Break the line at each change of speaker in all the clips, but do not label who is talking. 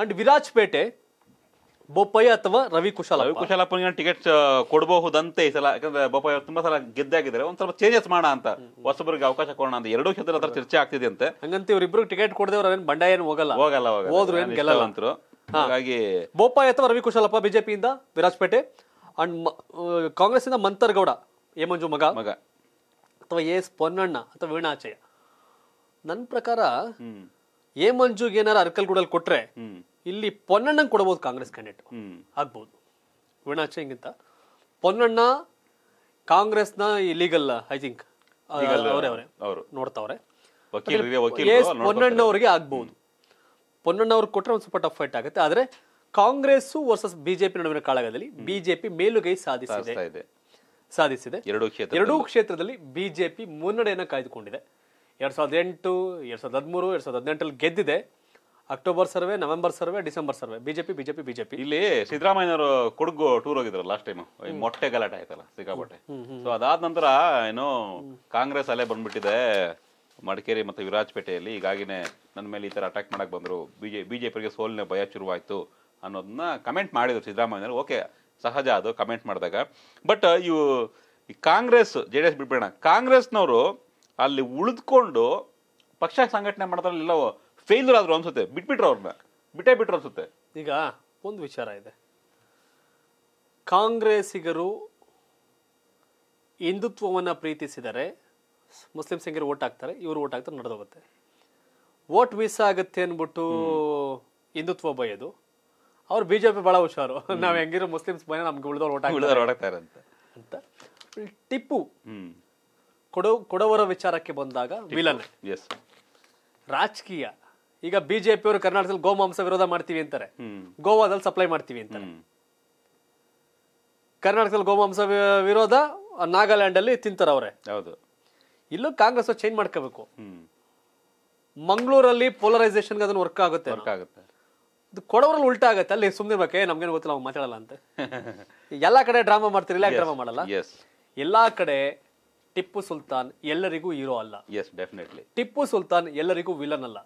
and Viraj Virajpet Bopaiah ಅಥವಾ ರವಿ ಕುಶಾಲ ರವಿ ಕುಶಾಲಪ್ಪನಿಗೆ ticket ಕೊಡಬಹುದಂತೆ ಈ ಸಲ ಯಾಕಂದ್ರೆ ಬೊಪ್ಪಯ್ಯ ತುಂಬಾ ಸಲ ಗೆದ್ದಾಗಿದ್ದಾರೆ ಒಂದ್ ಸ್ವಲ್ಪ ಚೇಂಜಸ್ ಮಾಡೋಣ ಅಂತ ಹೊಸಬರಿಗೆ ಅವಕಾಶ ಕೊಡೋಣ ಅಂತ ಎರಡೂ ಕ್ಷೇತ್ರ ಹತ್ರ ಚರ್ಚೆ ಆಗ್ತಿದೆ ಅಂತ ಹಂಗಂತ ಇವ್ರಿಬ್ರು ಟಿಕೆಟ್ ಕೊಡದೇವ್ರ ಏನ್ ಬಂಡಾಯ ಏನು ಹೋಗಲ್ಲ ಹೋಗಲ್ಲ ಹೋದ್ರು ಏನ್ ಗೆಲ್ಲಲ್ಲ ಅಂತರು
ಹಾಗಾಗಿ ಬೊಪ್ಪಯ್ಯ ಅಥವಾ ರವಿ ಕುಶಾಲಪ್ಪ ಬಿಜೆಪಿಯಿಂದ ಪೇಟೆ ಅಂಡ್ ಕಾಂಗ್ರೆಸ್ ಇಂದ ಮಂತರ್ಗೌಡ ಏಮಂಜು ಮಗ ಮಗ ಅಥವಾ ಎಸ್ ಪೊನ್ನಣ್ಣ ಅಥವಾ ವೀಣಾಚಯ ನನ್ನ ಪ್ರಕಾರ ಎ ಮಂಜುಗೆ ಏನಾರ ಅರ್ಕಲ್ಗೂಡಲ್ಲಿ ಕೊಟ್ರೆ ಇಲ್ಲಿ ಪೊನ್ನಣ್ಣ ಕೊಡಬಹುದು ಕಾಂಗ್ರೆಸ್ ಕ್ಯಾಂಡಿಡೇಟ್ ಆಗ್ಬಹುದು ವೀಣಾಚೆ ಹಿಂಗಿಂತ ಪೊನ್ನಣ್ಣ ಕಾಂಗ್ರೆಸ್ನ ಇಲೀಗಲ್ ಐ ಥಿಂಕ್ ಅವರೇ ನೋಡ್ತಾವ್ರೆ ಪೊನ್ನಣ್ಣ ಅವ್ರಿಗೆ ಆಗ್ಬಹುದು ಪೊನ್ನಣ್ಣ ಅವ್ರಿಗೆ ಕೊಟ್ರೆ ಒಂದು ಸ್ವಲ್ಪ ಟಫ್ ಫೈಟ್ ಆಗುತ್ತೆ ಆದ್ರೆ ಕಾಂಗ್ರೆಸ್ ವರ್ಸಸ್ ಬಿಜೆಪಿ ನಡುವಿನ ಕಾಳಗದಲ್ಲಿ ಬಿಜೆಪಿ ಮೇಲುಗೈ ಸಾಧಿಸಿದೆ ಸಾಧಿಸಿದೆ ಎರಡೂ ಕ್ಷೇತ್ರದಲ್ಲಿ ಬಿಜೆಪಿ ಮುನ್ನಡೆಯನ್ನು ಕಾಯ್ದುಕೊಂಡಿದೆ ಎರಡು ಸಾವಿರದ ಎಂಟು ಎರಡು ಸಾವಿರದ ಹದಿಮೂರು ಎರಡು ಸಾವಿರದ ಹದಿನೆಂಟಲ್ಲಿ ಗೆದ್ದಿದೆ October survey November
survey December survey BJP BJP BJP ಇಲ್ಲಿ ಸಿದ್ದರಾಮಯ್ಯನವರು ಕೊಡಗು ಟೂರ್ ಹೋಗಿದ್ರು ಲಾಸ್ಟ್ ಟೈಮ್ ಮೊಟ್ಟೆ ಗಲಾಟೆ ಆಯ್ತಲ್ಲ ಸಿಕ್ಕಾಪಟ್ಟೆ ಸೊ ಅದಾದ ನಂತರ ಏನು ಕಾಂಗ್ರೆಸ್ ಅಲ್ಲೇ ಬಂದ್ಬಿಟ್ಟಿದೆ ಮಡಿಕೇರಿ ಮತ್ತು ವಿರಾಜಪೇಟೆಯಲ್ಲಿ ಈಗಾಗಿನೇ ನನ್ನ ಮೇಲೆ ಈ ಥರ ಅಟ್ಯಾಕ್ ಮಾಡಕ್ಕೆ ಬಂದರು ಬಿಜೆ ಬಿಜೆಪಿಗೆ ಸೋಲಿನ ಭಯ ಶುರುವಾಯಿತು ಅನ್ನೋದನ್ನ ಕಮೆಂಟ್ ಮಾಡಿದ್ರು ಸಿದ್ದರಾಮಯ್ಯನವರು ಓಕೆ ಸಹಜ ಅದು ಕಮೆಂಟ್ ಮಾಡಿದಾಗ ಬಟ್ ಇವು ಕಾಂಗ್ರೆಸ್ ಜೆ ಡಿ ಎಸ್ ಬಿಡ್ಬೇಡ ಕಾಂಗ್ರೆಸ್ನವರು ಅಲ್ಲಿ ಉಳಿದ್ಕೊಂಡು ಪಕ್ಷ ಸಂಘಟನೆ ಮಾಡೋದ್ರಲ್ಲೆಲ್ಲೋ ಫೇಲ್ಯೂರ್ ಆದ್ರು ಅನ್ಸುತ್ತೆ ಬಿಟ್ಬಿಟ್ರು ಅವ್ರನ್ನ ಬಿಟ್ಟೇ ಬಿಟ್ರು ಅನ್ಸುತ್ತೆ ಈಗ ಒಂದು ವಿಚಾರ ಇದೆ ಕಾಂಗ್ರೆಸ್ಸಿಗರು
ಹಿಂದುತ್ವವನ್ನು ಪ್ರೀತಿಸಿದರೆ ಮುಸ್ಲಿಂ ಸಂಘರು ಓಟ್ ಹಾಕ್ತಾರೆ ಇವರು ಓಟ್ ಹಾಕ್ತಾರೆ ನಡೆದೋಗುತ್ತೆ ಓಟ್ ಮಿಸ್ ಆಗುತ್ತೆ ಅಂದ್ಬಿಟ್ಟು ಹಿಂದುತ್ವ ಬಯದು ಅವ್ರು ಬಿ ಜೆ ಪಿ ಭಾಳ ಹುಷಾರು ನಾವು ಹೆಂಗಿರೋ ಮುಸ್ಲಿಮ್ಸ್ ಬಯ ನಮ್ಗೆ ಉಳಿದವ್ರು ಓಟ್ ಹಾಕ್ತಾರೆ
ಅಂತ ಟಿಪ್ಪು
ಕೊಡೋ ಕೊಡವರ ವಿಚಾರಕ್ಕೆ ಬಂದಾಗ
ವಿಲನ್ ಎಸ್
ರಾಜಕೀಯ ಈಗ ಅವರು ಕರ್ನಾಟಕದಲ್ಲಿ ಗೋಮಾಂಸ ವಿರೋಧ ಮಾಡ್ತೀವಿ ಅಂತಾರೆ ಗೋವಾದಲ್ಲಿ ಸಪ್ಲೈ ಮಾಡ್ತೀವಿ ಅಂತಾರೆ ಕರ್ನಾಟಕದಲ್ಲಿ ಗೋಮಾಂಸ ವಿರೋಧ ನಾಗಾಲ್ಯಾಂಡ್ ಅಲ್ಲಿ ತಿಂತಾರ ಅವರೇ ಹೌದು ಇಲ್ಲೂ ಕಾಂಗ್ರೆಸ್ ಚೇಂಜ್ ಮಾಡ್ಕೋಬೇಕು ಮಂಗಳೂರಲ್ಲಿ ಪೋಲರೈಸೇಷನ್ ಅದನ್ನ ವರ್ಕ್ ಆಗುತ್ತೆ ವರ್ಕ್ ಆಗುತ್ತೆ ಕೊಡವರಲ್ಲಿ ಉಲ್ಟಾ ಆಗುತ್ತೆ ಅಲ್ಲಿ ಸುಮ್ಮನೆ ಬೇಕೆ ನಮ್ಗೇನು ಗೊತ್ತಿಲ್ಲ ಮಾತಾಡಲ್ಲ ಅಂತ ಎಲ್ಲಾ ಕಡೆ ಡ್ರಾಮಾ ಮಾಡ್ತೀರಿ ಡ್ರಾಮಾ ಮಾಡಲ್ಲ ಎಲ್ಲಾ ಕಡೆ ಟಿಪ್ಪು ಸುಲ್ತಾನ್ ಎಲ್ಲರಿಗೂ ಹೀರೋ ಅಲ್ಲ ಎಸ್ ಡೆಫಿನೆಟ್ಲಿ ಟಿಪ್ಪು ಸುಲ್ತಾನ್ ಎಲ್ಲರಿಗೂ ವಿಲನ್ ಅಲ್ಲ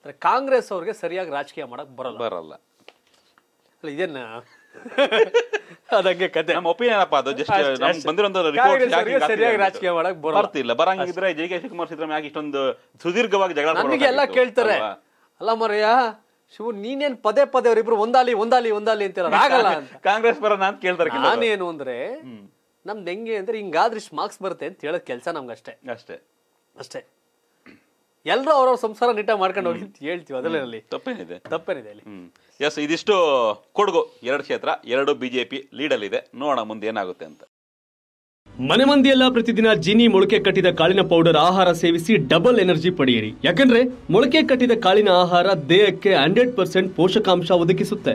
ಅಂದ್ರೆ ಕಾಂಗ್ರೆಸ್ ಅವ್ರಿಗೆ ಸರಿಯಾಗಿ ರಾಜಕೀಯ
ಮಾಡಕ್ ಬರಲ್ಲ ಬರಲ್ಲ ಅಲ್ಲ ಇದೇನ ಅದಂಗೆ ಕತೆ ನಮ್ಮ ಒಪಿನಿಯನ್ ಅಪ್ಪ ಅದು ಜಸ್ಟ್ ನಮ್ಗೆ ಸರಿಯಾಗಿ ರಾಜಕೀಯ ಮಾಡಕ್ ಬರ್ತಿಲ್ಲ ಬರಂಗಿದ್ರೆ ಜೆ ಕೆ ಶಿವಕುಮಾರ್ ಸಿದ್ದರಾಮಯ್ಯ ಯಾಕೆ ಇಷ್ಟೊಂದು ಸುದೀರ್ಘವಾಗಿ ಜಗಳ ನಮಗೆ ಎಲ್ಲ ಕೇಳ್ತಾರೆ
ಅಲ್ಲ ಮರಯ್ಯ ಶಿವ ನೀನೇನ್ ಪದೇ ಪದೇ ಅವ್ರಿಬ್ರು ಒಂದಾಲಿ ಒಂದಾಲಿ ಒಂದಾಲಿ ಅಂತೀರ ಆಗಲ್ಲ
ಕಾಂಗ್ರೆಸ್ ಪರ ನಾನು ಕೇಳ್ತಾರೆ ನಾನೇನು
ಅಂದ್ರೆ ನಮ್ದು ಹೆಂಗೆ ಅಂದ್ರೆ ಹಿಂಗಾದ್ರೆ ಇಷ್ಟು ಮಾರ್ಕ್ಸ್ ಬರುತ್ತೆ ಅಂತ ಹೇಳೋ ಕೆಲಸ ನಮ್ಗೆ ಅಷ್ಟೇ ಅಷ್ಟೇ ಅಷ್ಟೇ ಎಲ್ಲರೂ ಅವ್ರವ್ರ ಸಂಸಾರ ನಿಟ್ಟ ಮಾಡ್ಕೊಂಡು ಹೋಗಿ ಅಂತ ಹೇಳ್ತೀವಿ ಅದರಲ್ಲಿ ತಪ್ಪೇನಿದೆ
ತಪ್ಪೇನಿದೆ ಇಲ್ಲಿ ಎಸ್ ಇದಿಷ್ಟು ಕೊಡಗು ಎರಡು ಕ್ಷೇತ್ರ ಎರಡು ಬಿಜೆಪಿ ಲೀಡಲ್ಲಿದೆ ನೋಡೋಣ ಮುಂದೆ ಏನಾಗುತ್ತೆ ಅಂತ
ಮನೆ ಮಂದಿಯೆಲ್ಲ ಪ್ರತಿದಿನ ಜಿನಿ ಮೊಳಕೆ ಕಟ್ಟಿದ ಕಾಳಿನ ಪೌಡರ್ ಆಹಾರ ಸೇವಿಸಿ ಡಬಲ್ ಎನರ್ಜಿ ಪಡೆಯಿರಿ ಯಾಕಂದ್ರೆ ಮೊಳಕೆ ಕಟ್ಟಿದ ಕಾಳಿನ ಆಹಾರ ದೇಹಕ್ಕೆ ಹಂಡ್ರೆಡ್ ಪರ್ಸೆಂಟ್ ಪೋಷಕಾಂಶ ಒದಗಿಸುತ್ತೆ